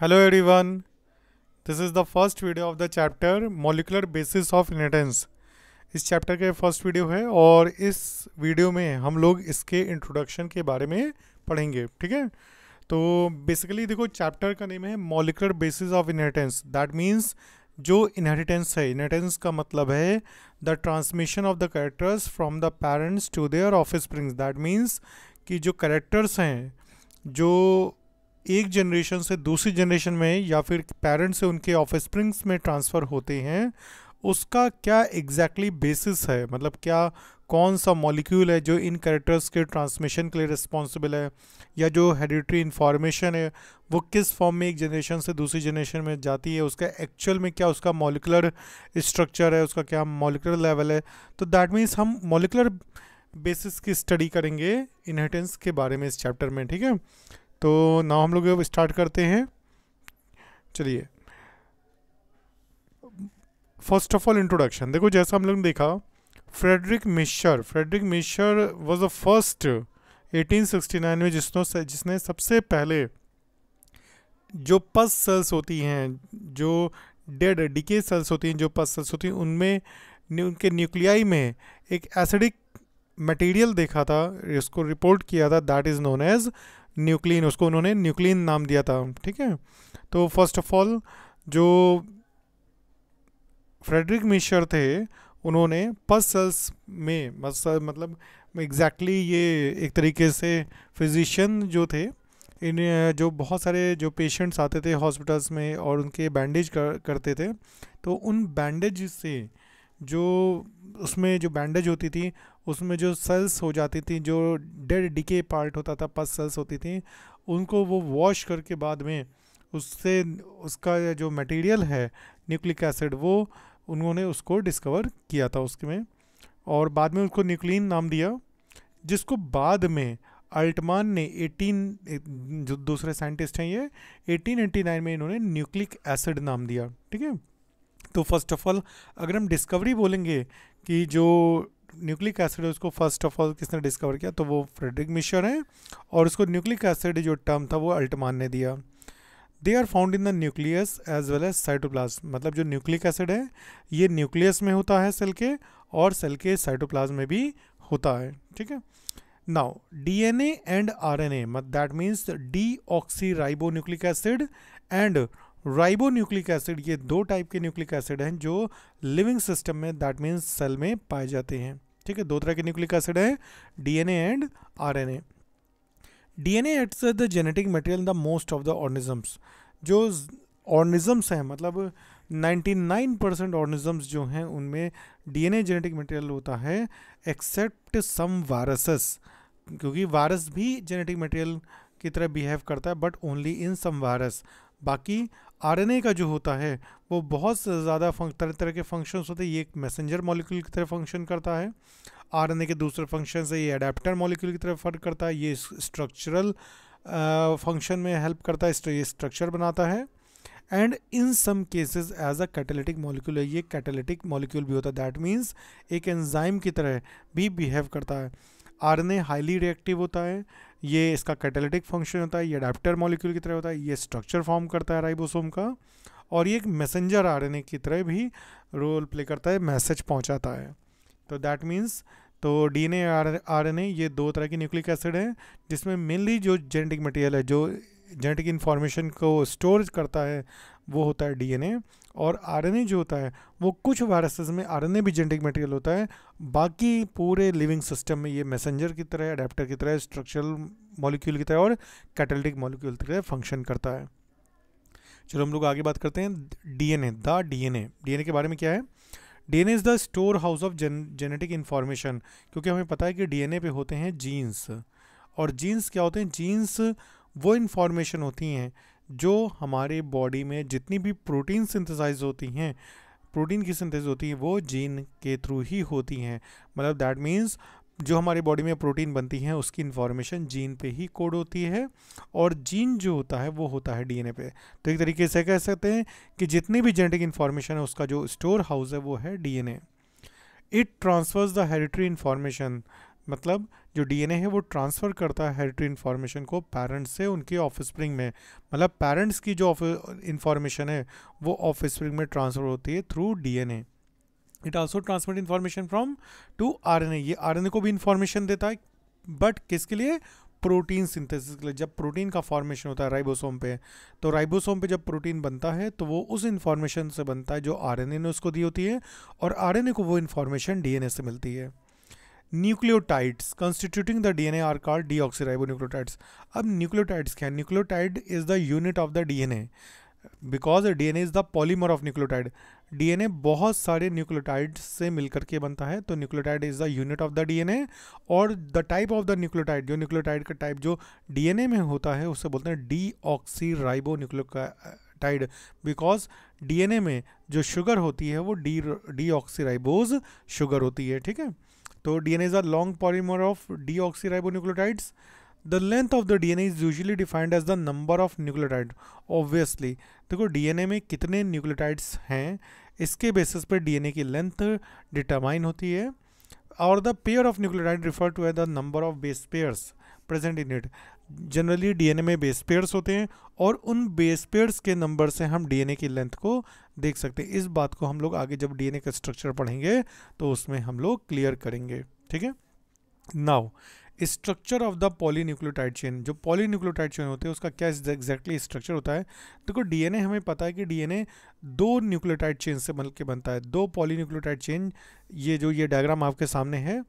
hello everyone this is the first video of the chapter molecular basis of inheritance इस chapter का first video है और इस video में हम लोग इसके इंट्रोडक्शन के बारे में पढ़ेंगे ठीक है तो बेसिकली देखो चैप्टर का नेम है molecular basis of inheritance that means जो इनहेरिटेंस है इनहेरिटेंस का मतलब है the transmission of the characters from the parents to their offsprings that means कि जो करेक्टर्स हैं जो एक जनरेशन से दूसरी जनरेशन में या फिर पेरेंट्स से उनके ऑफ में ट्रांसफ़र होते हैं उसका क्या एग्जैक्टली exactly बेसिस है मतलब क्या कौन सा मॉलिक्यूल है जो इन करेक्टर्स के ट्रांसमिशन के लिए रिस्पॉन्सिबल है या जो हेरिटरी इन्फॉर्मेशन है वो किस फॉर्म में एक जनरेशन से दूसरी जनरेशन में जाती है उसका एक्चुअल में क्या उसका मॉलिकुलर स्ट्रक्चर है उसका क्या मॉलिकुलर लेवल है तो दैट मीन्स हम मॉलिकुलर बेसिस की स्टडी करेंगे इनहेरिटेंस के बारे में इस चैप्टर में ठीक है तो ना हम लोग स्टार्ट करते हैं चलिए फर्स्ट ऑफ ऑल इंट्रोडक्शन देखो जैसा हम लोग ने देखा Friedrich Miescher Friedrich Miescher was a first 1869 में जिसनो जिसने सबसे पहले जो पस सेल्स होती हैं जो डेड डिके सेल्स होती हैं जो पस सेल्स होती हैं उनमें उनके न्यूक्लियाई में एक एसिडिक मटेरियल देखा था इसको रिपोर्ट किया था that is known as nuclein उसको उन्होंने न्यूक्लिन नाम दिया था ठीक है तो फर्स्ट ऑफ ऑल जो फ्रेडरिक मिशर थे उन्होंने पस सेल्स में मतलब एग्जैक्टली ये एक तरीके से फिजिशियन जो थे इन जो बहुत सारे जो पेशेंट्स आते थे हॉस्पिटल्स में और उनके बैंडेज कर, करते थे तो उन बैंडेज से जो उसमें जो बैंडेज होती थी उसमें जो सेल्स हो जाती थी जो डेड डिके पार्ट होता था पस सेल्स होती थी उनको वो वॉश करके बाद में उससे उसका जो मटेरियल है न्यूक्लिक एसिड वो उन्होंने उसको डिस्कवर किया था उसके में और बाद में उसको न्यूक्लिन नाम दिया जिसको बाद में अल्टमान ने 18 जो दूसरे साइंटिस्ट हैं ये 1889 में इन्होंने न्यूक्लिक एसिड नाम दिया ठीक है तो फर्स्ट ऑफ ऑल अगर हम डिस्कवरी बोलेंगे कि जो न्यूक्लिक एसिड है उसको फर्स्ट ऑफ ऑल किसने डिस्कवर किया तो वो फ्रेडरिक मिशर हैं और उसको न्यूक्लिक एसिड जो टर्म था वो अल्टमान ने दिया they are found in the nucleus as well as cytoplasm मतलब जो न्यूक्लिक एसिड है ये न्यूक्लियस में होता है सेल के और सेल के साइटोप्लाज्म में भी होता है ठीक है now D N N A A and R that means ribo nucleic acid and ribo nucleic acid ये दो टाइप के न्यूक्लिक एसिड हैं जो लिविंग सिस्टम में दैट मीन्स सेल में पाए जाते हैं ठीक है दो तरह के न्यूक्लिक एसिड हैं DNA and RNA DNA acts the genetic material in the most of the organisms जो ऑर्गेनिजम्स हैं मतलब 99 परसेंट ऑर्गेनिजम्स जो हैं उनमें डीएनए जेनेटिक मटेरियल होता है एक्सेप्ट सम वायरसेस क्योंकि वायरस भी जेनेटिक मटेरियल की तरह बिहेव करता है but only in some virus बाकी आरएनए का जो होता है वो बहुत ज़्यादा तरह तरह के फंक्शंस होते हैं ये एक मैसेंजर मॉलिक्यूल की तरह फंक्शन करता है आरएनए के दूसरे फंक्शन से ये अडेप्टर मॉलिक्यूल की तरह फर्क करता है ये स्ट्रक्चरल फंक्शन में हेल्प करता है ये स्ट्रक्चर बनाता है and in some cases as a catalytic molecule है ये कैटेलिटिक मॉलिक्यूल भी होता है दैट मीन्स एक एंजाइम की तरह भी बिहेव करता है आरएनए हाईली रिएक्टिव होता है ये इसका कैटेलिटिक फंक्शन होता है ये अडेप्टर मॉलिक्यूल की तरह होता है ये स्ट्रक्चर फॉर्म करता है राइबोसोम का और ये एक मैसेंजर आर की तरह भी रोल प्ले करता है मैसेज पहुंचाता है तो दैट मीन्स तो डीएनए आरएनए ये दो तरह की न्यूक्लिक एसिड है जिसमें मेनली जो जेनेटिक मटेरियल है जो जेनेटिक इन्फॉर्मेशन को स्टोर करता है वो होता है डीएनए और आरएनए जो होता है वो कुछ वायरसेस में आरएनए भी जेनेटिक मटेरियल होता है बाकी पूरे लिविंग सिस्टम में ये मैसेंजर की तरह अडेप्टर की तरह स्ट्रक्चरल मॉलिक्यूल की तरह और कैटलिटिक मॉलिक्यूल की तरह फंक्शन करता है चलो हम लोग आगे बात करते हैं डीएनए द डीएनए डीएनए के बारे में क्या है DNA is the storehouse of genetic information क्योंकि हमें पता है कि डीएनए पे होते हैं जीन्स और जीन्स क्या होते हैं जीन्स वो इन्फॉर्मेशन होती हैं जो हमारे बॉडी में जितनी भी प्रोटीन सिंथेसाइज होती हैं प्रोटीन की सिंथेसिस होती है वो जीन के थ्रू ही होती हैं मतलब दैट मीन्स जो हमारे बॉडी में प्रोटीन बनती हैं उसकी इन्फॉर्मेशन जीन पे ही कोड होती है और जीन जो होता है वो होता है डीएनए पे तो एक तरीके से कह सकते हैं कि जितनी भी जेनेटिक इन्फॉर्मेशन है उसका जो स्टोर हाउस है वो है DNA it transfers the hereditary information मतलब जो डीएनए है वो ट्रांसफ़र करता है हेरिटरी इन्फॉर्मेशन को पेरेंट्स से उनके ऑफ में मतलब पेरेंट्स की जो इन्फॉर्मेशन है वो ऑफ में ट्रांसफ़र होती है through DNA it also transmit information from to RNA ये आरएनए को भी इन्फॉर्मेशन देता है बट किसके लिए प्रोटीन सिंथेसिस के लिए जब प्रोटीन का फॉर्मेशन होता है राइबोसोम पे तो राइबोसोम पे जब प्रोटीन बनता है तो वो उस इन्फॉर्मेशन से बनता है जो आरएनए ने उसको दी होती है और आरएनए को वो इन्फॉर्मेशन डीएनए से मिलती है nucleotides constituting the D N A are कार डी ऑक्सीराइबो डीऑक्सीराइबोन्यूक्लियोटाइड्स अब न्यूक्लियोटाइड्स क्या है nucleotide is the unit of the D N A because D DNA is the polymer of nucleotide ए बहुत सारे न्यूक्लियोटाइड से मिल करके बनता है तो nucleotide is the unit of the D N A और the type of the nucleotide जो न्यूक्लियोटाइड का टाइप जो डी एन ए में होता है उससे बोलते हैं deoxyribo deoxyribonucleotide because D N A में जो शुगर होती है वो डी डी ऑक्सीराइबोज शुगर होती है ठीक है तो D N as a long polymer of D nucleotides the length of the DNA is usually defined as the number of nucleotide obviously देखो डी एन ए में कितने न्यूक्लोटाइड्स हैं इसके बेसिस पर डी एन ए की लेंथ डिटरमाइन होती है और the pair of nucleotide refer to as the number of base pairs present in it generally DNA में बेस पेयर्स होते हैं और उन बेस पेयर्स के नंबर से हम डीएनए की लेंथ को देख सकते हैं इस बात को हम लोग आगे जब डीएनए का स्ट्रक्चर पढ़ेंगे तो उसमें हम लोग क्लियर करेंगे ठीक है now structure of the polynucleotide chain जो पॉलीन्यूक्लियोटाइड चेन होते हैं उसका क्या एग्जैक्टली स्ट्रक्चर होता है देखो तो डीएनए हमें पता है कि डीएनए दो न्यूक्लियोटाइड चेन से बन के बनता है दो पॉलीन्यूक्लियोटाइड चेन ये जो ये डायग्राम आपके सामने है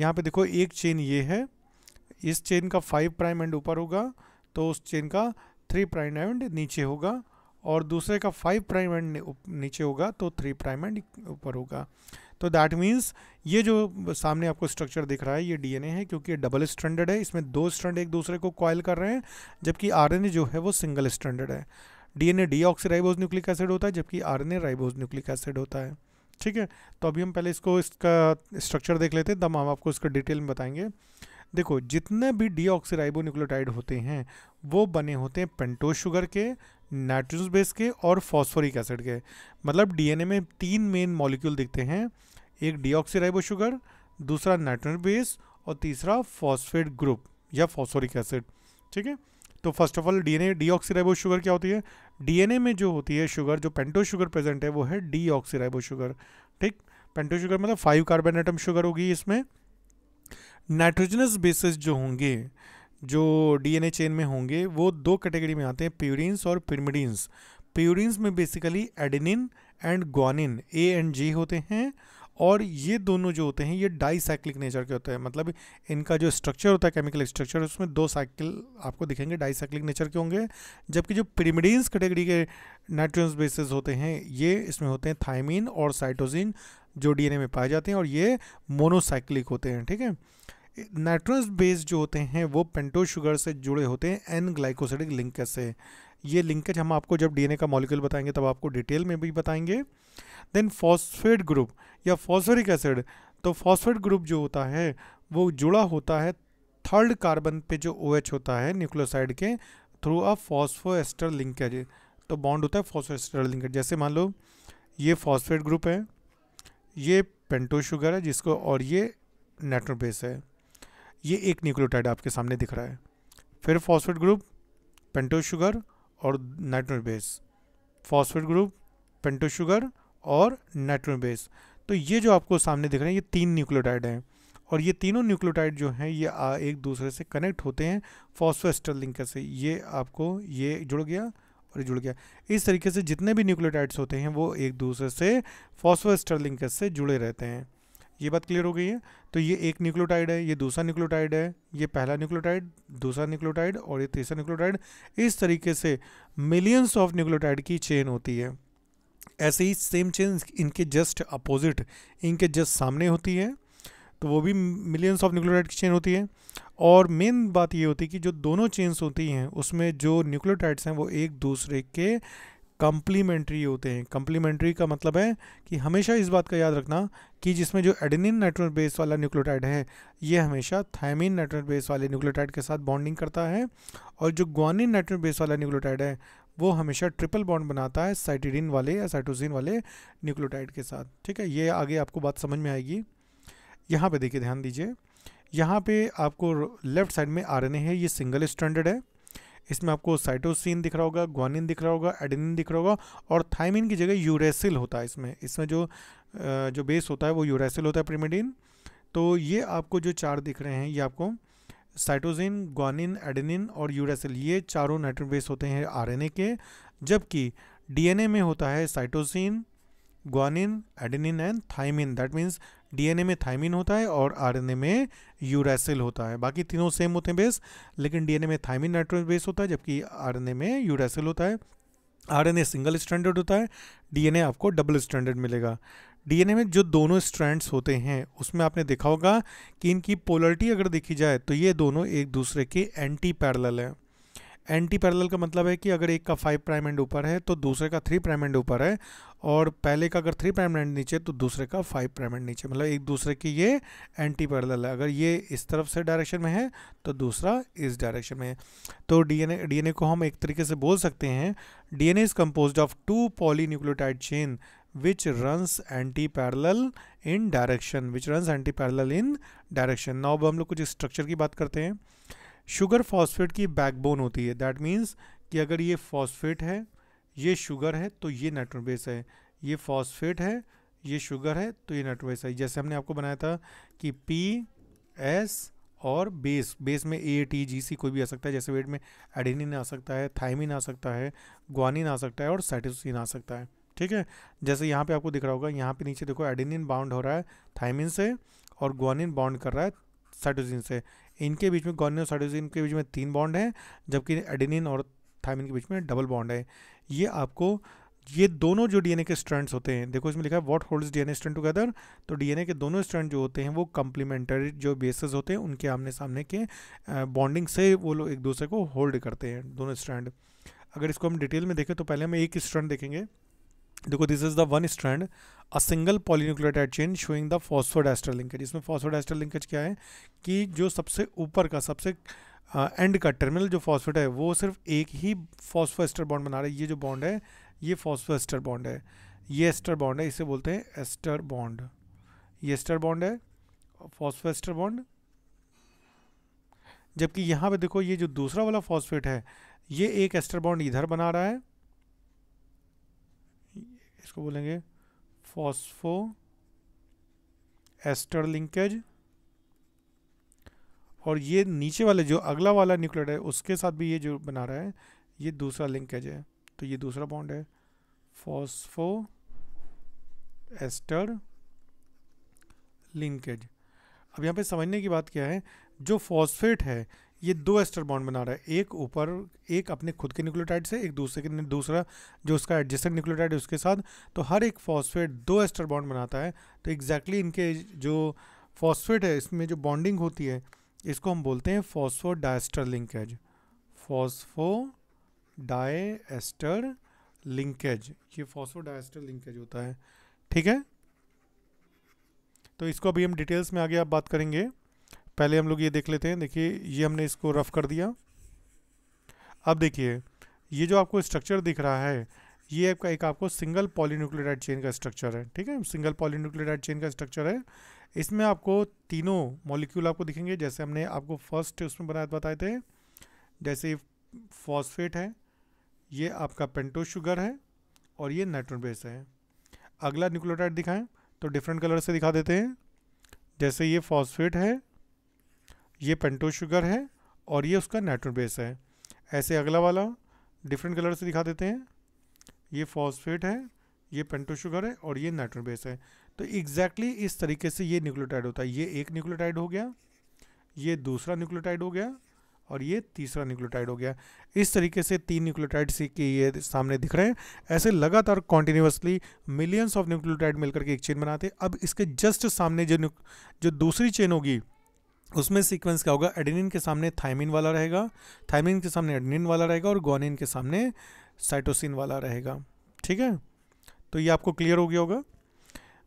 यहाँ पे देखो एक चेन ये है इस चेन का फाइव प्राइम एंड ऊपर होगा तो उस चेन का थ्री प्राइम एंड नीचे होगा और दूसरे का फाइव प्राइम एंड नीचे होगा तो थ्री प्राइम एंड ऊपर होगा तो दैट मीन्स ये जो सामने आपको स्ट्रक्चर दिख रहा है ये डीएनए है क्योंकि ये डबल स्टैंडर्ड है इसमें दो स्टैंड एक दूसरे को कॉयल कर रहे हैं जबकि आरएनए जो है वो सिंगल स्टैंडर्ड है डीएनए डीऑक्सीराइबोज न्यूक्लिक एसिड होता है जबकि आर राइबोज न्यूक्लिक एसिड होता है ठीक है तो अभी हम पहले इसको इसका स्ट्रक्चर देख लेते हैं तब हम आपको इसका डिटेल में बताएंगे देखो जितने भी डी होते हैं वो बने होते हैं पेंटो शुगर के नाइट्रोजन बेस के और फॉस्फोरिक एसिड के मतलब डीएनए में तीन मेन मॉलिक्यूल दिखते हैं एक डीऑक्सीराइबो शुगर दूसरा नाइट्रोजन बेस और तीसरा फॉस्फेट ग्रुप या फॉस्फोरिक एसिड ठीक है तो first of all DNA deoxyribo sugar क्या होती है डीएनए में जो होती है शुगर जो पेंटो शुगर प्रेजेंट है वो है डीऑक्सीराइबो शुगर ठीक पेंटो शुगर मतलब फाइव कार्बन एटम शुगर होगी इसमें नाइट्रोजनस बेसिस जो होंगे जो डीएनए चेन में होंगे वो दो कैटेगरी में आते हैं प्यूरिन्स और पिरमिडीन्स प्यूरिन्स में basically adenine and guanine A and G होते हैं और ये दोनों जो होते हैं ये डाईसाइक्लिक नेचर के होते हैं मतलब इनका जो स्ट्रक्चर होता है केमिकल स्ट्रक्चर उसमें दो साइकिल आपको दिखेंगे डाईसाइक्लिक नेचर के होंगे जबकि जो पिरिमिडीन्स कैटेगरी के नाइट्रोजन बेसिस होते हैं ये इसमें होते हैं थाइमिन और साइटोजिन जो डीएनए में पाए जाते हैं और ये मोनोसाइक्लिक होते हैं ठीक है नाइट्रोज बेस जो होते हैं वो पेंटो शुगर से जुड़े होते हैं एन ग्लाइकोसिडिक लिंकेज से ये लिंकेज हम आपको जब डीएनए का मॉलिक्यूल बताएंगे तब आपको डिटेल में भी बताएंगे देन फॉस्फेट ग्रुप या फॉस्फोरिक एसिड तो फॉस्फेट ग्रुप जो होता है वो जुड़ा होता है थर्ड कार्बन पे जो ओ OH होता है न्यूक्लियोसाइड के थ्रू अ फॉस्फोएस्टर लिंकेज तो बॉन्ड होता है फॉस्फोएस्टर लिंकेज जैसे मान लो ये फॉस्फेट ग्रुप है ये पेंटो शुगर है जिसको और ये नेट्रोबेस है ये एक न्यूक्लियोटाइड आपके सामने दिख रहा है फिर फॉस्फेट ग्रुप पेंटो शुगर और nitrogen base phosphate group pento sugar और नाइट्रोन बेस तो ये जो आपको सामने दिख रहे हैं ये तीन न्यूक्लियोटाइड हैं और ये तीनों न्यूक्लियोटाइड जो हैं ये आ, एक दूसरे से कनेक्ट होते हैं फॉस्फोएस्टर लिंक से ये आपको ये जुड़ गया और जुड़ गया इस तरीके से जितने भी न्यूक्लियोटाइड्स होते हैं वो एक दूसरे से फॉस्फोएस्टर लिंक से जुड़े रहते हैं ये बात क्लियर हो गई है तो ये एक न्यूक्लियोटाइड है ये दूसरा न्यूक्लियोटाइड है ये पहला न्यूक्लियोटाइड दूसरा न्यूक्लियोटाइड और ये तीसरा न्यूक्लियोटाइड इस तरीके से मिलियंस ऑफ न्यूक्लियोटाइड की चेन होती है ऐसे ही सेम चेन इनके जस्ट अपोजिट इनके जस्ट सामने होती है तो वो भी मिलियंस ऑफ न्यूक्लियोटाइड की चेन होती है और मेन बात ये होती है कि जो दोनों चेन्स होती हैं उसमें जो न्यूक्लियोटाइड्स हैं वो एक दूसरे के कम्प्लीमेंट्री होते हैं कम्प्लीमेंट्री का मतलब है कि हमेशा इस बात का याद रखना कि जिसमें जो एडिनिन नेटवर्क बेस वाला न्यूक्लियोटाइड है ये हमेशा थायमिन नेटवर्क बेस वाले न्यूक्लियोटाइड के साथ बॉन्डिंग करता है और जो ग्वानिन नेटवर्क बेस वाला न्यूक्लियोटाइड है वो हमेशा ट्रिपल बॉन्ड बनाता है साइटिडिन वाले या साइटोजिन वाले न्यूक्लियोटाइड के साथ ठीक है ये आगे आपको बात समझ में आएगी यहाँ पर देखिए ध्यान दीजिए यहाँ पर आपको लेफ्ट साइड में आरएनए है ये सिंगल स्टैंडर्ड है इसमें आपको साइटोसिन दिख रहा होगा ग्वानिन दिख रहा होगा एडेनिन दिख रहा होगा और थाइमिन की जगह यूरेसिल होता है इसमें इसमें जो जो बेस होता है वो यूरेसिल होता है प्रीमेडिन तो ये आपको जो चार दिख रहे हैं ये आपको साइटोसिन ग्वानिन एडिनिन और यूरेसिल ये चारों नाइट्रोजन बेस होते हैं आर के जबकि डी में होता है cytosine guanine adenine and thymine that means DNA में थाइमिन होता है और आरएनए में यूरासिल होता है बाकी तीनों सेम होते हैं बेस लेकिन डीएनए में थाइमिन नाइट्रोजन बेस होता है जबकि आरएनए में यूरासिल होता है आरएनए सिंगल स्टैंडर्ड होता है डीएनए आपको डबल स्टैंडर्ड मिलेगा डीएनए में जो दोनों स्ट्रैंड्स होते हैं उसमें आपने देखा होगा कि इनकी पोलरिटी अगर देखी जाए तो ये दोनों एक दूसरे के एंटी पैरल हैं एंटी पैरेलल का मतलब है कि अगर एक का फाइव प्राइम एंड ऊपर है तो दूसरे का थ्री प्राइम एंड ऊपर है और पहले का अगर थ्री प्राइम एंड नीचे तो दूसरे का फाइव प्राइम एंड नीचे मतलब एक दूसरे की ये एंटी पैरेलल है अगर ये इस तरफ से डायरेक्शन में है तो दूसरा इस डायरेक्शन में है तो डी एन को हम एक तरीके से बोल सकते हैं D N A is compose of two polynucleotide chain which runs anti parallel in direction which runs anti parallel in direction now अब हम लोग कुछ स्ट्रक्चर की बात करते हैं शुगर फॉस्फेट की बैकबोन होती है दैट मीन्स कि अगर ये फॉस्फेट है ये शुगर है तो ये नाइट्रोजन बेस है ये फॉस्फेट है ये शुगर है तो ये नाइट्रोजन बेस है जैसे हमने आपको बनाया था कि पी एस और बेस बेस में ए टी जी सी कोई भी आ सकता है जैसे वेट में एडिनिन आ सकता है थाइमिन आ सकता है ग्वानिन आ सकता है और साइटोसिन आ सकता है ठीक है जैसे यहाँ पे आपको दिख रहा होगा यहाँ पे नीचे देखो एडिनिन बाउंड हो रहा है थाइमिन से और ग्वानिन बाउंड कर रहा है साइटोसिन से इनके बीच में गॉनियोसाइटोसिन के बीच में तीन बॉन्ड हैं जबकि एडिनिन और थायमिन के बीच में डबल बॉन्ड है ये आपको ये दोनों जो डीएनए के स्ट्रैंड्स होते हैं देखो इसमें लिखा है what holds DNA strand together तो डीएनए के दोनों स्ट्रैंड जो होते हैं वो कम्प्लीमेंटरी जो बेसिस होते हैं उनके आमने सामने के बॉन्डिंग से वो लोग एक दूसरे को होल्ड करते हैं दोनों स्ट्रैंड अगर इसको हम डिटेल में देखें तो पहले हम एक स्ट्रैंड देखेंगे देखो this is the one strand a single polynucleotide chain showing the ester linkage इसमें एस्टर लिंकेज क्या है कि जो सबसे ऊपर का सबसे एंड का टर्मिनल जो फॉस्फेट है वो सिर्फ एक ही एस्टर बॉन्ड बना रहा है ये जो बॉन्ड है ये एस्टर बॉन्ड है ये एस्टर बॉन्ड है इसे बोलते हैं एस्टर बॉन्ड ये एस्टर बॉन्ड है एस्टर बॉन्ड जबकि यहाँ पे देखो ये जो दूसरा वाला फॉस्फेट है ये एक एस्टर बॉन्ड इधर बना रहा है इसको बोलेंगे फॉस्फो एस्टर लिंकेज और ये नीचे वाले जो अगला वाला न्यूक्लियड है उसके साथ भी ये जो बना रहा है ये दूसरा लिंकेज है तो ये दूसरा बॉन्ड है फॉस्फो एस्टर लिंकेज अब यहाँ पे समझने की बात क्या है जो फॉस्फेट है ये दो एस्टर बॉन्ड बना रहा है एक ऊपर एक अपने खुद के न्यूक्लियोटाइड से एक दूसरे के दूसरा जो उसका एडजस्टेड न्यूक्लियोटाइड है उसके साथ तो हर एक फॉस्फेट दो एस्टर बॉन्ड बनाता है तो एग्जैक्टली exactly इनके जो फॉस्फेट है इसमें जो बॉन्डिंग होती है इसको हम बोलते हैं phosphodiester linkage phosphodiester linkage ये फॉस्फो डायस्टर लिंकेज होता है ठीक है तो इसको अभी हम डिटेल्स में आगे आप बात करेंगे पहले हम लोग ये देख लेते हैं देखिए ये हमने इसको रफ़ कर दिया अब देखिए ये जो आपको स्ट्रक्चर दिख रहा है ये आपका एक आपको सिंगल पॉलीन्यूक्लियोटाइड चेन का स्ट्रक्चर है ठीक है सिंगल पॉलीन्यूक्लियोटाइड चेन का स्ट्रक्चर है इसमें आपको तीनों मॉलिक्यूल आपको दिखेंगे जैसे हमने आपको फर्स्ट उसमें बनाए बताए थे जैसे फॉस्फेट है ये आपका पेंटो शुगर है और ये नाइट्रोन बेस है अगला न्यूक्लियोटाइड दिखाएं तो डिफरेंट कलर से दिखा देते हैं जैसे ये फॉस्फेट है ये पेंटो शुगर है और ये उसका नाइट्रोन बेस है ऐसे अगला वाला डिफरेंट कलर से दिखा देते हैं ये फॉस्फेट है ये पेंटो शुगर है और ये नाइट्रोन बेस है तो एग्जैक्टली exactly इस तरीके से ये न्यूक्लियोटाइड होता है ये एक न्यूक्लियोटाइड हो गया ये दूसरा न्यूक्लियोटाइड हो गया और ये तीसरा न्यूक्लियोटाइड हो गया इस तरीके से तीन न्यूक्लियोटाइड के ये सामने दिख रहे हैं ऐसे लगातार कॉन्टिन्यूसली मिलियंस ऑफ न्यूक्लियोटाइड मिलकर के एक चेन बनाते अब इसके जस्ट सामने जो जो दूसरी चेन होगी उसमें सीक्वेंस क्या होगा एडिनिन के सामने थाइमिन वाला रहेगा थाइमिन के सामने एडिनिन वाला रहेगा और गोनिन के सामने साइटोसिन वाला रहेगा ठीक है तो ये आपको क्लियर हो गया होगा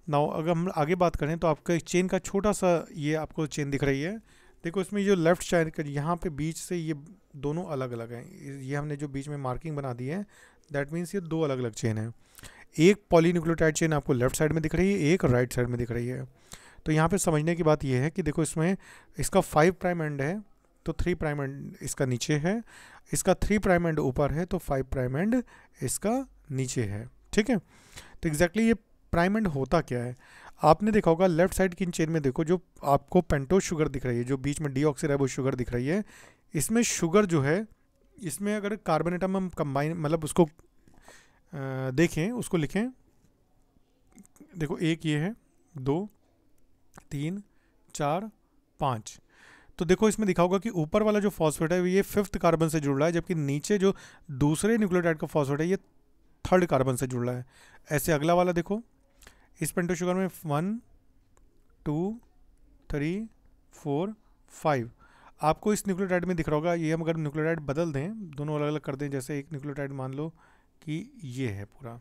नाउ अगर हम आगे बात करें तो आपका एक चेन का छोटा सा ये आपको चेन दिख रही है देखो इसमें जो लेफ्ट साइड का यहाँ पे बीच से ये दोनों अलग अलग हैं ये हमने जो बीच में मार्किंग बना दी है दैट मीन्स ये दो अलग अलग चेन है एक पॉलीन्यूक्लियोटाइड चेन आपको लेफ्ट साइड में दिख रही है एक राइट साइड में दिख रही है तो यहाँ पे समझने की बात यह है कि देखो इसमें इसका फाइव प्राइम एंड है तो थ्री प्राइम एंड इसका नीचे है इसका थ्री प्राइम एंड ऊपर है तो फाइव प्राइम एंड इसका नीचे है ठीक है तो एग्जैक्टली ये प्राइम एंड होता क्या है आपने देखा होगा लेफ्ट साइड की चेन में देखो जो आपको पेंटो शुगर दिख रही है जो बीच में डी ऑक्सीराइबो शुगर दिख रही है इसमें शुगर जो है इसमें अगर कार्बन एटम हम कंबाइन मतलब उसको देखें उसको लिखें देखो एक ये है दो तीन चार पाँच तो देखो इसमें दिखा होगा कि ऊपर वाला जो फॉस्फेट है ये फिफ्थ कार्बन से जुड़ रहा है जबकि नीचे जो दूसरे न्यूक्लियोटाइड का फॉस्फेट है ये थर्ड कार्बन से जुड़ रहा है ऐसे अगला वाला देखो इस पेंटो शुगर में one two three four five आपको इस न्यूक्लियोटाइड में दिख रहा होगा ये हम अगर न्यूक्लियोटाइड बदल दें दोनों अलग अलग कर दें जैसे एक न्यूक्लियोटाइड मान लो कि ये है पूरा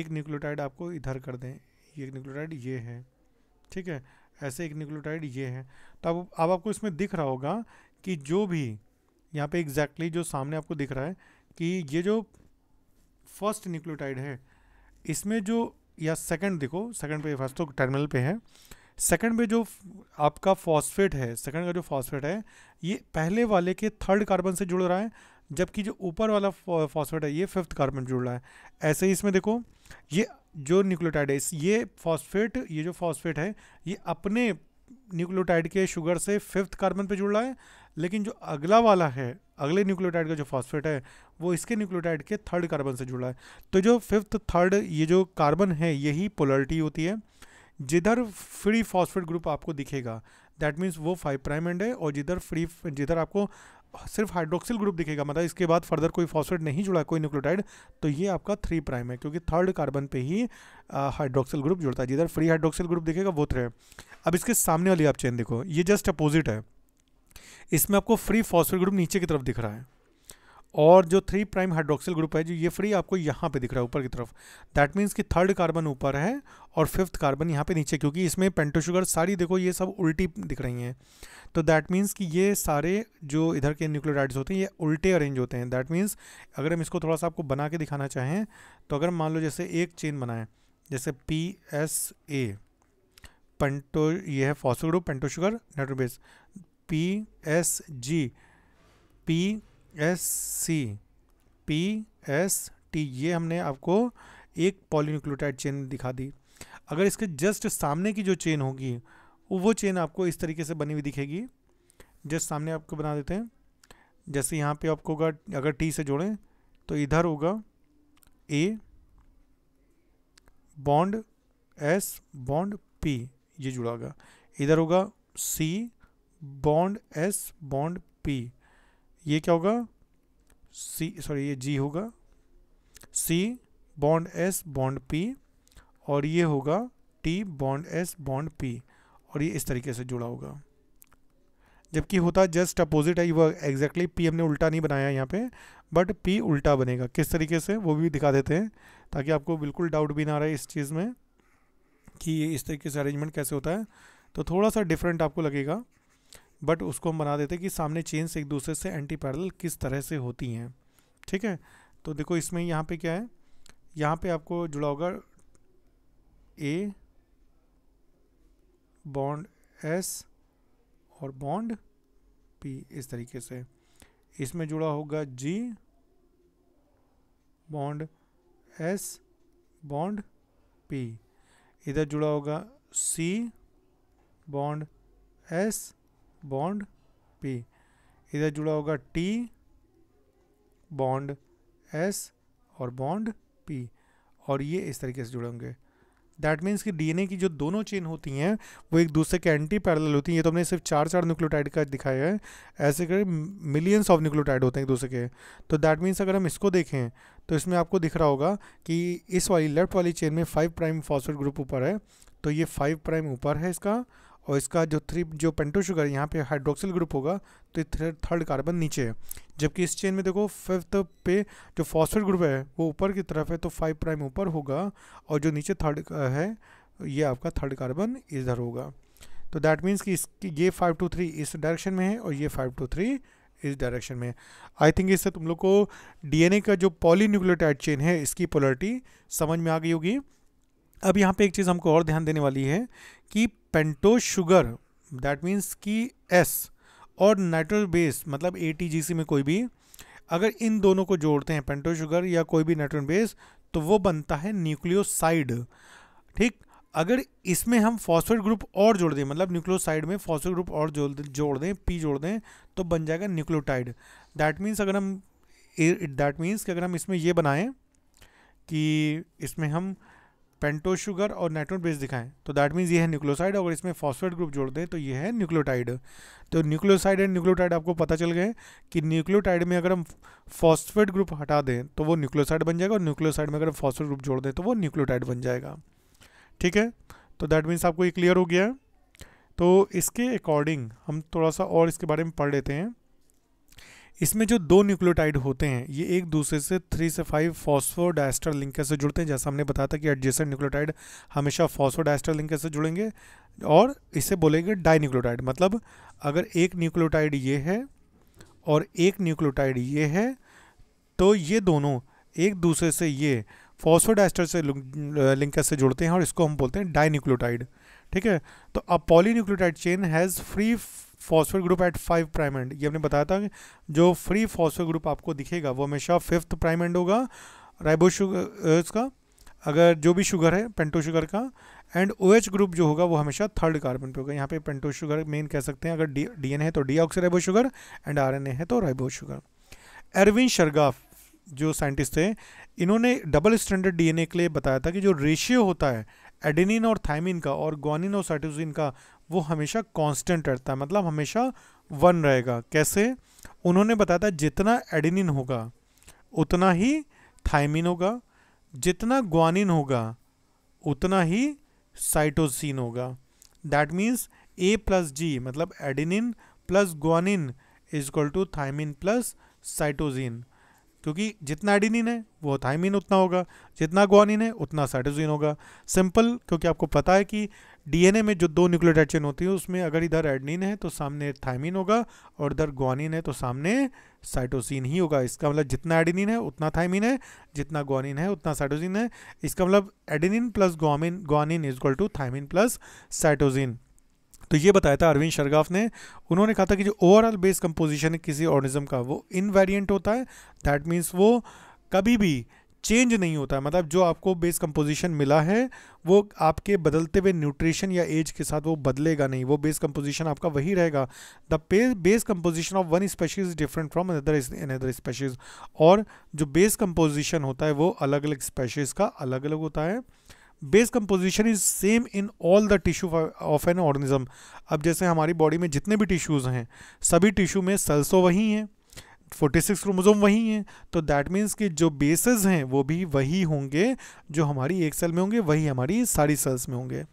एक न्यूक्लियोटाइड आपको इधर कर दें एक न्यूक्लियोटाइड ये है ठीक है ऐसे एक न्यूक्लियोटाइड ये है तो अब अब आपको इसमें दिख रहा होगा कि जो भी यहाँ पे एग्जैक्टली exactly जो सामने आपको दिख रहा है कि ये जो फर्स्ट न्यूक्लियोटाइड है इसमें जो या सेकंड देखो सेकंड पे फर्स्ट तो टर्मिनल पे है सेकंड पे जो आपका फॉस्फेट है सेकंड का जो फॉस्फेट है ये पहले वाले के थर्ड कार्बन से जुड़ रहा है जबकि जो ऊपर वाला फॉस्फेट है ये फिफ्थ कार्बन से जुड़ रहा है ऐसे ही इसमें देखो ये जो न्यूक्लियोटाइड है ये फॉस्फेट ये जो फॉस्फेट है ये अपने न्यूक्लियोटाइड के शुगर से फिफ्थ कार्बन पे जुड़ रहा है लेकिन जो अगला वाला है अगले न्यूक्लियोटाइड का जो फॉस्फेट है वो इसके न्यूक्लियोटाइड के थर्ड कार्बन से जुड़ा है तो जो फिफ्थ थर्ड ये जो कार्बन है यही पोलरिटी होती है जिधर फ्री फॉस्फेट ग्रुप आपको दिखेगा दैट मीन्स वो फाइव प्राइम एंड है और जिधर फ्री जिधर आपको सिर्फ हाइड्रोक्सिल ग्रुप दिखेगा मतलब इसके बाद फर्दर कोई फॉस्फेट नहीं जुड़ा कोई न्यूक्लियोटाइड तो ये आपका थ्री प्राइम है क्योंकि थर्ड कार्बन पे ही हाइड्रोक्सिल ग्रुप जुड़ता है जिधर फ्री हाइड्रोक्सिल ग्रुप दिखेगा वो थ्री अब इसके सामने वाली आप चेन देखो ये जस्ट अपोजिट है इसमें आपको फ्री फॉस्फेट ग्रुप नीचे की तरफ दिख रहा है और जो थ्री प्राइम हाइड्रोक्सिल ग्रुप है जो ये फ्री आपको यहाँ पे दिख रहा है ऊपर की तरफ दैट मीन्स कि थर्ड कार्बन ऊपर है और फिफ्थ कार्बन यहाँ पे नीचे क्योंकि इसमें पेंटोशुगर सारी देखो ये सब उल्टी दिख रही हैं तो दैट मीन्स कि ये सारे जो इधर के न्यूक्लियोटाइड्स होते हैं ये उल्टे अरेंज होते हैं दैट मीन्स अगर हम इसको थोड़ा सा आपको बना के दिखाना चाहें तो अगर मान लो जैसे एक चेन बनाएं जैसे पी एस ए पेंटो ये है फॉसो ग्रुप पेंटोशुगर नेटोबेस P S G P S C P S T ये हमने आपको एक पॉलीन्यूक्लियोटाइड चेन दिखा दी अगर इसके जस्ट सामने की जो चेन होगी वो चेन आपको इस तरीके से बनी हुई दिखेगी जस्ट सामने आपको बना देते हैं जैसे यहाँ पे आपको होगा अगर टी से जोड़ें तो इधर होगा A bond S bond P ये जुड़ा होगा इधर होगा C bond S bond P ये क्या होगा सी सॉरी ये जी होगा C bond S bond P और ये होगा T bond S bond P और ये इस तरीके से जुड़ा होगा जबकि होता जस्ट अपोजिट है वह एग्जैक्टली पी हमने उल्टा नहीं बनाया यहाँ पे बट पी उल्टा बनेगा किस तरीके से वो भी दिखा देते हैं ताकि आपको बिल्कुल डाउट भी ना रहे इस चीज़ में कि ये इस तरीके से अरेंजमेंट कैसे होता है तो थोड़ा सा डिफरेंट आपको लगेगा बट उसको हम बना देते हैं कि सामने चेन्स एक दूसरे से एंटी पैरल किस तरह से होती हैं ठीक है तो देखो इसमें यहाँ पे क्या है यहाँ पे आपको जुड़ा होगा ए बॉन्ड एस और बॉन्ड पी इस तरीके से इसमें जुड़ा होगा G bond S bond P इधर जुड़ा होगा C bond S bond P इधर जुड़ा होगा टी बॉन्ड एस और बॉन्ड पी और ये इस तरीके से जुड़ेंगे दैट मीन्स कि डीएनए की जो दोनों चेन होती हैं वो एक दूसरे के एंटी पैरेलल होती हैं ये तो हमने सिर्फ चार चार न्यूक्लियोटाइड का दिखाया है ऐसे कर मिलियंस ऑफ न्यूक्लियोटाइड होते हैं एक दूसरे के तो दैट मीन्स अगर हम इसको देखें तो इसमें आपको दिख रहा होगा कि इस वाली लेफ्ट वाली चेन में फाइव प्राइम फॉस्फेट ग्रुप ऊपर है तो ये फाइव प्राइम ऊपर है इसका और इसका जो थ्री जो पेंटो शुगर यहाँ पे हाइड्रोक्सिल ग्रुप होगा तो थर्ड कार्बन नीचे है जबकि इस चेन में देखो फिफ्थ पे जो फॉस्फेट ग्रुप है वो ऊपर की तरफ है तो फाइव प्राइम ऊपर होगा और जो नीचे थर्ड है ये आपका थर्ड कार्बन इधर होगा तो दैट मीन्स कि इसकी ये फाइव टू थ्री इस डायरेक्शन में है और ये फाइव टू थ्री इस डायरेक्शन में आई थिंक इससे तुम लोग को डीएनए का जो पॉली चेन है इसकी पोलरिटी समझ में आ गई होगी अब यहाँ पे एक चीज़ हमको और ध्यान देने वाली है कि पेंटोज शुगर दैट मीन्स कि एस और नाइट्रोज बेस मतलब ए में कोई भी अगर इन दोनों को जोड़ते हैं पेंटो शुगर या कोई भी नाइट्रोजन बेस तो वो बनता है न्यूक्लियोसाइड ठीक अगर इसमें हम फॉस्फेट ग्रुप और जोड़ दें मतलब न्यूक्लियोसाइड में फॉस्फेट ग्रुप और जोड़ जोड़ दें पी जोड़ दें तो बन जाएगा न्यूक्लियोटाइड दैट मीन्स अगर हम दैट मीन्स कि अगर हम इसमें ये बनाएं कि इसमें हम पेंटो शुगर और नाइट्रोन बेस दिखाएं तो दैट मीन्स ये है न्यूक्लोसाइड अगर इसमें फॉस्फेट ग्रुप जोड़ दें तो ये है न्यूक्लियोटाइड तो न्यूक्लियोसाइड एंड न्यूक्लियोटाइड आपको पता चल गए कि न्यूक्लियोटाइड में अगर हम फॉस्फेट ग्रुप हटा दें तो वो न्यूक्लियोसाइड बन जाएगा और न्यूक्लियोसाइड में अगर हम फॉस्फेट ग्रुप जोड़ दें तो वो न्यूक्लियोटाइड बन जाएगा ठीक है तो दैट मीन्स आपको ये क्लियर हो गया तो इसके अकॉर्डिंग हम थोड़ा सा और इसके बारे में पढ़ लेते हैं इसमें जो दो न्यूक्लियोटाइड होते हैं ये एक दूसरे से थ्री से फाइव फॉस्फोडाइस्टर लिंक से जुड़ते हैं जैसा हमने बताया था कि एडजेसेंट न्यूक्लियोटाइड हमेशा फॉस्फोडाइस्टर लिंक से जुड़ेंगे और इसे बोलेंगे डाई न्यूक्लियोटाइड मतलब अगर एक न्यूक्लियोटाइड ये है और एक न्यूक्लियोटाइड ये है तो ये दोनों एक दूसरे से ये फॉस्फोडाइस्टर से लिंकर से जुड़ते हैं और इसको हम बोलते हैं डाई न्यूक्लियोटाइड ठीक है तो अब polynucleotide chain has free phosphate group at five prime end ये हमने बताया था कि जो फ्री फॉस्फेट ग्रुप आपको दिखेगा वो हमेशा फिफ्थ प्राइम एंड होगा राइबो शुगर का अगर जो भी शुगर है पेंटो शुगर का एंड ओ OH ग्रुप जो होगा वो हमेशा थर्ड कार्बन पे होगा यहाँ पे पेंटो शुगर मेन कह सकते हैं अगर डी एन ए है तो D ribo sugar and R N A है तो राइबो शुगर एरविन शर्गाफ जो साइंटिस्ट थे इन्होंने डबल स्टैंडर्ड डीएनए के लिए बताया था कि जो रेशियो होता है एडेनिन और थाइमिन का और ग्वानिन और साइटोसिन का वो हमेशा कांस्टेंट रहता है मतलब हमेशा वन रहेगा कैसे उन्होंने बताया था जितना एडेनिन होगा उतना ही थाइमिन होगा जितना ग्वानिन होगा उतना ही साइटोसिन होगा that means A plus G मतलब adenine plus guanine is equal to thymine plus cytosine क्योंकि जितना एडिनिन है वो थाइमिन उतना होगा जितना ग्वानिन है उतना साइटोजिन होगा सिंपल क्योंकि आपको पता है कि डीएनए में जो दो न्यूक्लियोटाइड चेन होती है उसमें अगर इधर एडनिन है तो सामने थाइमिन होगा और इधर ग्वानिन है तो सामने साइटोसिन ही होगा इसका मतलब जितना एडिनिन है उतना थाइमिन है जितना ग्वानिन है उतना साइटोसिन है इसका मतलब adenine plus guanine guanine is equal to thymine plus cytosine तो ये बताया था अरविंद शर्गाफ ने उन्होंने कहा था कि जो ओवरऑल बेस कंपोजिशन है किसी ऑर्गेनिज्म का वो वेरियंट होता है दैट मीन्स वो कभी भी चेंज नहीं होता है मतलब जो आपको बेस कंपोजिशन मिला है वो आपके बदलते हुए न्यूट्रिशन या एज के साथ वो बदलेगा नहीं वो बेस कंपोजिशन आपका वही रहेगा the base composition of one species different from other another species और जो बेस कंपोजिशन होता है वो अलग अलग स्पेशीज का अलग अलग होता है base composition is same in all the tissue of an organism अब जैसे हमारी बॉडी में जितने भी टिश्यूज़ हैं सभी टिश्यू में सेल्स तो वही हैं 46 क्रोमोजोम वही हैं तो दैट मीन्स कि जो बेसिस हैं वो भी वही होंगे जो हमारी एक सेल में होंगे वही हमारी सारी सेल्स में होंगे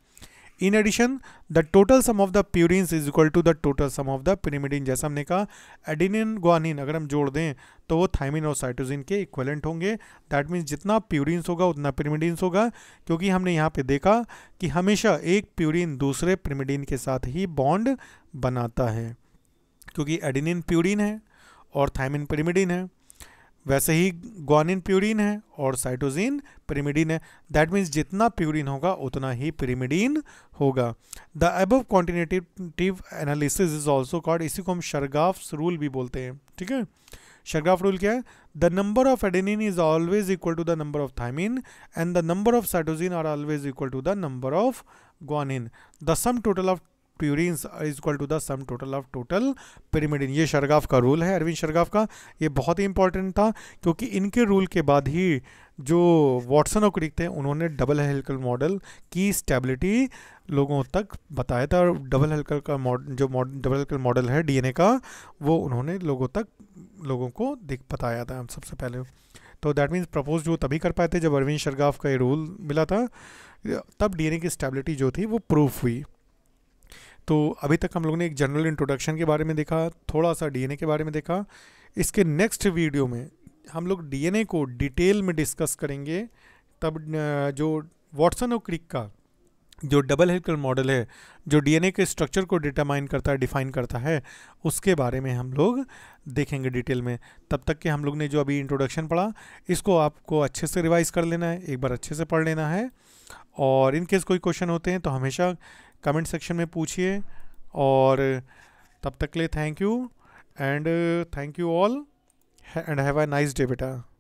in addition the total sum of the purine is equal to the total sum of the pyrimidine जैसा हमने कहा एडिनिन ग्वानिन अगर हम जोड़ दें तो वो थाइमिन और साइटोजिन के इक्वलेंट होंगे दैट मीन्स जितना प्यूरिन्स होगा उतना पिरीमिडिनस होगा क्योंकि हमने यहाँ पे देखा कि हमेशा एक प्यूरिन दूसरे पिरीमिडिन के साथ ही बॉन्ड बनाता है क्योंकि एडिनिन प्यूरिन है और थाइमिन पिरीमिडिन है वैसे ही ग्वानिन प्यूरिन है और साइटोजिन पिरिमिडीन है दैट मीन्स जितना प्यूरिन होगा उतना ही पिरिमिडीन होगा the above quantitative analysis is also called इसी को हम शर्गाफ्स रूल भी बोलते हैं ठीक है शर्गाफ रूल क्या है the number of adenine is always equal to the number of thymine and the number of cytosine are always equal to the number of guanine the sum total of purine is equal to the sum total of total pyrimidine ये Chargaff का rule है अरविंद शरगाफ का ये बहुत ही important था क्योंकि इनके rule के बाद ही जो वॉटसन और क्रिक थे उन्होंने डबल हेल्कल मॉडल की स्टेबिलिटी लोगों तक बताया था और डबल हेल्कल का मॉडल जो मॉडल डबल हेल्कल मॉडल है डीएनए का वो उन्होंने लोगों तक लोगों को दिख बताया था सबसे पहले तो दैट मीन्स प्रपोज जो तभी कर पाए थे जब अरविंद शरगाफ का ये रूल मिला था तब डीएनए की स्टेबिलिटी जो थी वो प्रूफ हुई तो अभी तक हम लोग ने एक जनरल इंट्रोडक्शन के बारे में देखा थोड़ा सा डीएनए के बारे में देखा इसके नेक्स्ट वीडियो में हम लोग डीएनए को डिटेल में डिस्कस करेंगे तब जो वॉटसन और क्रिक का जो डबल हेल्कल मॉडल है जो डीएनए के स्ट्रक्चर को डिटरमाइन करता है डिफाइन करता है उसके बारे में हम लोग देखेंगे डिटेल में तब तक के हम लोग ने जो अभी इंट्रोडक्शन पढ़ा इसको आपको अच्छे से रिवाइज कर लेना है एक बार अच्छे से पढ़ लेना है और इनकेस कोई क्वेश्चन होते हैं तो हमेशा कमेंट सेक्शन में पूछिए और तब तक ले thank you and thank you all and have a nice day बेटा